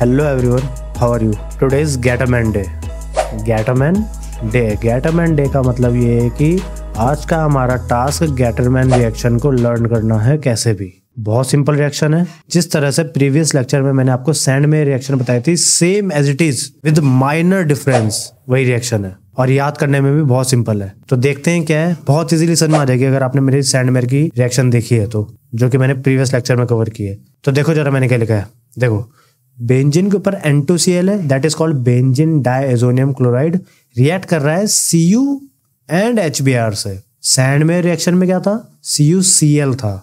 Hello everyone how are you today is Gattermann day Gattermann day Gattermann day का मतलब ये है कि आज का हमारा टास्क गैटरमैन रिएक्शन को लर्न करना है कैसे भी बहुत सिंपल रिएक्शन है जिस तरह से प्रीवियस लेक्चर में मैंने आपको सैंड में रिएक्शन बताई थी same as it is with minor difference वही रिएक्शन है और याद करने में भी बहुत सिंपल है तो देखते हैं क्या है बहुत इजीली समझ में आ जाएगी अगर आपने मेरी सैंड मेर की रिएक्शन देखी है तो जो कि मैंने प्रीवियस लेक्चर में कवर की है तो देखो जरा मैंने क्या लिखा है देखो बेंजिन के ऊपर एन टू सी एल है that is called benzene diazonium chloride react कर रहा है C U and H B R से सैंड में रिएक्शन में क्या था सी यू सी एल था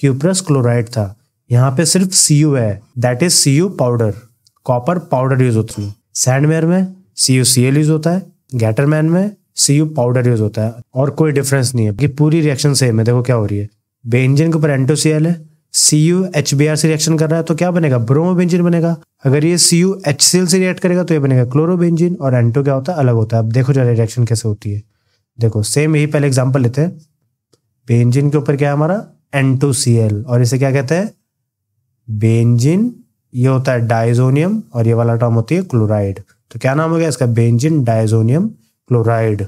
क्यूप्रस क्लोराइड था यहाँ पे सिर्फ सी यू है that is C U powder copper powder use होती है सैंडमेयर में C U C L use होता है गैटरमैन में सी यू पाउडर यूज होता है और कोई डिफरेंस नहीं है कि पूरी रिएक्शन सेम है देखो क्या हो रही है बेंजिन के ऊपर एंटोसीएल है C U H B R से रिएक्शन कर रहा है तो क्या बनेगा ब्रोमोबेंजिन बनेगा अगर ये C U H C L से रिएक्ट करेगा तो ये बनेगा क्लोरोबेंजिन और एंटो क्या होता है अलग होता है अब देखो जरा रिएक्शन कैसे होती है देखो सेम यही पहले एग्जाम्पल लेते हैं बेंजिन के ऊपर क्या है हमारा एंटो सी एल और इसे क्या कहते हैं बेंजिन ये होता है डायजोनियम और ये वाला टर्म होती है क्लोराइड तो क्या नाम हो गया इसका बेंजिन डायजोनियम क्लोराइड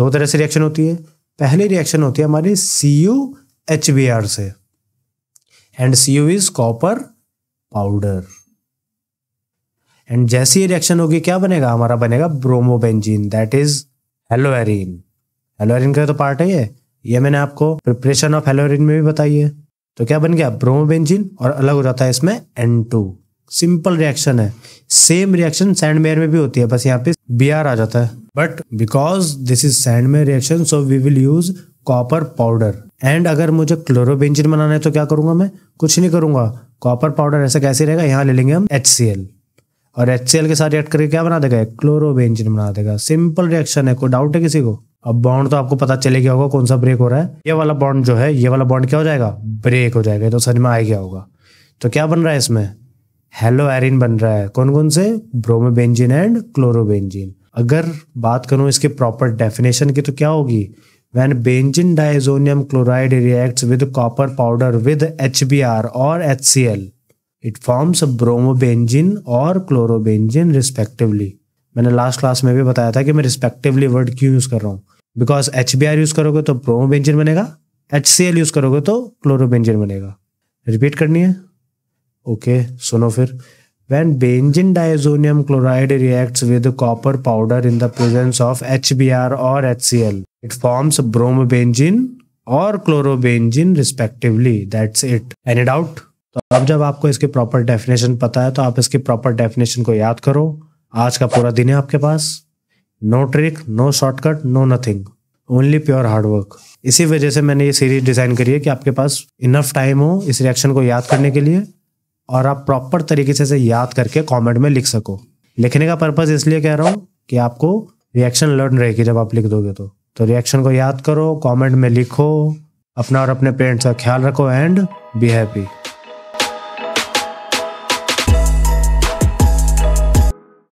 दो तरह से रिएक्शन होती है पहली रिएक्शन होती है हमारी C U H B R से and C U is copper powder and जैसी रिएक्शन होगी क्या बनेगा हमारा बनेगा bromobenzene that is haloarene haloarene का तो पार्ट है ये ये मैंने आपको प्रिपरेशन ऑफ हेलोएरिन में भी बताई है तो क्या बन गया ब्रोमोबेंजीन और अलग हो जाता है इसमें एन टू सिंपल रिएक्शन है सेम रिएक्शन सैंडमेयर में भी होती है बस यहाँ पे बी आर आ जाता है but because this is Sandmeyer reaction so we will use copper powder and अगर मुझे क्लोरोबेंजिन बनाना है तो क्या करूंगा मैं कुछ नहीं करूंगा कॉपर पाउडर ऐसा कैसे रहेगा यहाँ ले लेंगे हम एच और एच के साथ रिएक्ट करके क्या बना देगा क्लोरोबेंजिन बना देगा सिंपल रिएक्शन है कोई डाउट है किसी को अब बॉन्ड तो आपको पता चले गया होगा कौन सा ब्रेक हो रहा है ये वाला बॉन्ड जो है ये वाला बॉन्ड क्या हो जाएगा ब्रेक हो जाएगा तो समझ में आ गया होगा तो क्या बन रहा है इसमें हेलो एरिन बन रहा है कौन कौन से ब्रोमोबेंजिन एंड क्लोरोबेंजिन अगर बात करूं इसके प्रॉपर डेफिनेशन की तो क्या होगी when benzene diazonium chloride reacts with copper powder with HBr or HCl. It forms bromobenzene और chlorobenzene respectively. मैंने लास्ट क्लास में भी बताया था कि मैं रिस्पेक्टिवली वर्ड क्यों यूज कर रहा हूँ because H B R use करोगे तो ब्रोमोबेंजिन बनेगा एच सी एल यूज करोगे तो क्लोरोबेंजिन बनेगा रिपीट करनी है ओके okay, सुनो फिर When benzene diazonium chloride reacts with copper powder in the presence of HBr or HCl, it forms bromobenzene और chlorobenzene respectively that's it any doubt तो अब जब आपको इसके प्रॉपर डेफिनेशन पता है तो आप इसके प्रॉपर डेफिनेशन को याद करो आज का पूरा दिन है आपके पास no trick no shortcut no nothing only pure hard work इसी वजह से मैंने ये सीरीज डिजाइन करी है कि आपके पास इनफ टाइम हो इस रिएक्शन को याद करने के लिए और आप प्रॉपर तरीके से याद करके कमेंट में लिख सको लिखने का पर्पज इसलिए कह रहा हूँ कि आपको रिएक्शन लर्न रहेगी जब आप लिख दोगे तो तो रिएक्शन को याद करो कमेंट में लिखो अपना और अपने पेरेंट्स का ख्याल रखो एंड बी हैप्पी